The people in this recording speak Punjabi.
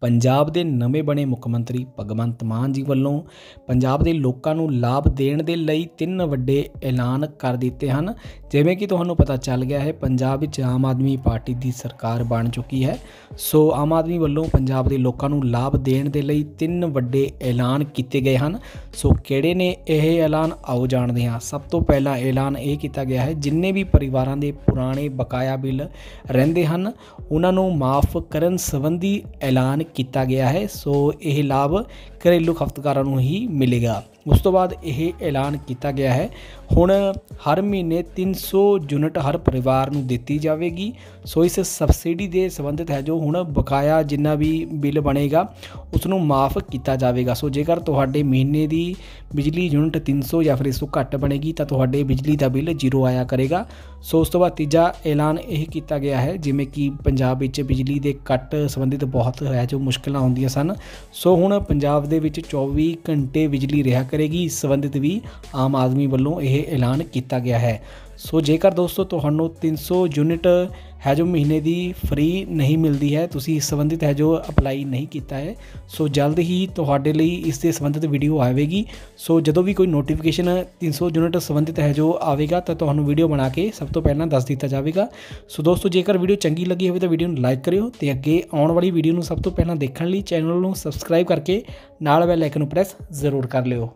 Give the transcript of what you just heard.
ਪੰਜਾਬ ਦੇ ਨਵੇਂ ਬਣੇ ਮੁੱਖ ਮੰਤਰੀ ਭਗਵੰਤ ਮਾਨ ਜੀ ਵੱਲੋਂ ਪੰਜਾਬ ਦੇ ਲੋਕਾਂ ਨੂੰ ਲਾਭ ਦੇਣ ਦੇ ਲਈ ਤਿੰਨ ਵੱਡੇ ਐਲਾਨ ਕਰ ਦਿੱਤੇ ਹਨ ਜਿਵੇਂ ਕਿ ਤੁਹਾਨੂੰ ਪਤਾ ਚੱਲ ਗਿਆ ਹੈ ਪੰਜਾਬ ਵਿੱਚ ਆਮ ਆਦਮੀ ਪਾਰਟੀ ਦੀ ਸਰਕਾਰ ਬਣ ਚੁੱਕੀ ਹੈ ਸੋ ਆਮ ਆਦਮੀ ਵੱਲੋਂ ਪੰਜਾਬ ਦੇ ਲੋਕਾਂ ਨੂੰ ਲਾਭ ਦੇਣ ਦੇ ਲਈ ਤਿੰਨ ਵੱਡੇ ਐਲਾਨ ਕੀਤੇ ਗਏ ਹਨ ਸੋ ਕਿਹੜੇ ਨੇ ਇਹ ਐਲਾਨ ਆਓ ਜਾਣਦੇ ਹਾਂ ਸਭ ਤੋਂ ਪਹਿਲਾ ਐਲਾਨ ਇਹ ਕੀਤਾ ਗਿਆ ਹੈ ਜਿੰਨੇ ਵੀ ਪਰਿਵਾਰਾਂ ਦੇ ਪੁਰਾਣੇ ਬਕਾਇਆ ਬਿੱਲ ਰਹਿੰਦੇ ਹਨ ਉਹਨਾਂ ਨੂੰ ਮਾਫ ਕਰਨ ਸੰਬੰਧੀ ਐਲਾਨ ਕੀਤਾ ਗਿਆ ਹੈ ਸੋ ਇਹ ਲਾਭ ਘਰੇਲੂ ਖਪਤਕਾਰਾਂ ਨੂੰ ਹੀ ਮਿਲੇਗਾ ਉਸ ਤੋਂ ਬਾਅਦ ਇਹ ਐਲਾਨ ਕੀਤਾ ਗਿਆ ਹੈ ਹੁਣ ਹਰ ਮਹੀਨੇ 300 ਯੂਨਿਟ ਹਰ ਪਰਿਵਾਰ ਨੂੰ ਦਿੱਤੀ ਜਾਵੇਗੀ ਸੋ ਇਸ ਸਬਸਿਡੀ ਦੇ ਸੰਬੰਧਿਤ ਹੈ ਜੋ ਹੁਣ ਬਕਾਇਆ ਜਿੰਨਾ ਵੀ ਬਿੱਲ ਬਣੇਗਾ ਉਸ ਨੂੰ ਮਾਫ ਕੀਤਾ ਜਾਵੇਗਾ ਸੋ ਜੇਕਰ ਤੁਹਾਡੇ ਮਹੀਨੇ ਦੀ ਬਿਜਲੀ ਯੂਨਿਟ 300 ਜਾਂ ਫਿਰ ਇਸ ਤੋਂ ਘੱਟ ਬਣੇਗੀ ਤਾਂ ਤੁਹਾਡੇ ਬਿਜਲੀ ਦਾ ਬਿੱਲ ਜ਼ੀਰੋ ਆਇਆ ਕਰੇਗਾ ਸੋ ਉਸ ਤੋਂ ਬਾਅਦ ਤੀਜਾ ਐਲਾਨ ਇਹ ਕੀਤਾ ਗਿਆ ਹੈ ਜਿਵੇਂ ਕਿ ਪੰਜਾਬ ਵਿੱਚ ਬਿਜਲੀ ਦੇ ਕੱਟ ਸੰਬੰਧਿਤ ਬਹੁਤ ਹੈ ਜੋ ਮੁਸ਼ਕਲਾਂ ਹੁੰਦੀਆਂ ਸਨ ਸੋ ਹੁਣ ਪੰਜਾਬ ਦੇ ਵਿੱਚ 24 ਘੰਟੇ ਬਿਜਲੀ ਰਿਹਾ ਕਰੇਗੀ ਇਸ ਸੰਬੰਧਿਤ ਵੀ ਆਮ ਆਦਮੀ ਵੱਲੋਂ ਇਹ ਐਲਾਨ ਕੀਤਾ ਗਿਆ ਹੈ ਸੋ ਜੇਕਰ ਦੋਸਤੋ ਤੁਹਾਨੂੰ 300 ਯੂਨਿਟ ਹੈ ਜੋ ਮਹੀਨੇ ਦੀ ਫ੍ਰੀ ਨਹੀਂ ਮਿਲਦੀ ਹੈ ਤੁਸੀਂ ਇਸ ਸੰਬੰਧਿਤ ਹੈ ਜੋ ਅਪਲਾਈ ਨਹੀਂ ਕੀਤਾ ਹੈ ਸੋ ਜਲਦ ਹੀ ਤੁਹਾਡੇ ਲਈ ਇਸ ਦੇ ਸੰਬੰਧਿਤ ਵੀਡੀਓ ਆਵੇਗੀ ਸੋ ਜਦੋਂ ਵੀ ਕੋਈ ਨੋਟੀਫਿਕੇਸ਼ਨ 300 ਯੂਨਿਟ ਸੰਬੰਧਿਤ ਹੈ ਜੋ ਆਵੇਗਾ ਤਾਂ ਤੁਹਾਨੂੰ ਵੀਡੀਓ ਬਣਾ ਕੇ ਸਭ ਤੋਂ ਪਹਿਲਾਂ ਦੱਸ ਦਿੱਤਾ ਜਾਵੇਗਾ ਸੋ ਦੋਸਤੋ ਜੇਕਰ ਵੀਡੀਓ ਚੰਗੀ ਲੱਗੀ ਹੋਵੇ ਤਾਂ ਵੀਡੀਓ ਨੂੰ ਲਾਈਕ ਕਰਿਓ ਤੇ ਅੱਗੇ ਆਉਣ ਵਾਲੀ ਵੀਡੀਓ ਨੂੰ ਸਭ ਤੋਂ ਪਹਿਲਾਂ ਦੇਖਣ ਲਈ ਚੈਨਲ ਨੂੰ ਸਬਸਕ੍ਰਾਈਬ ਕਰਕੇ ਨਾਲ ਬੈਲ ਆਈਕਨ ਨੂੰ ਪ੍ਰੈਸ ਜ਼ਰੂਰ ਕਰ ਲਿਓ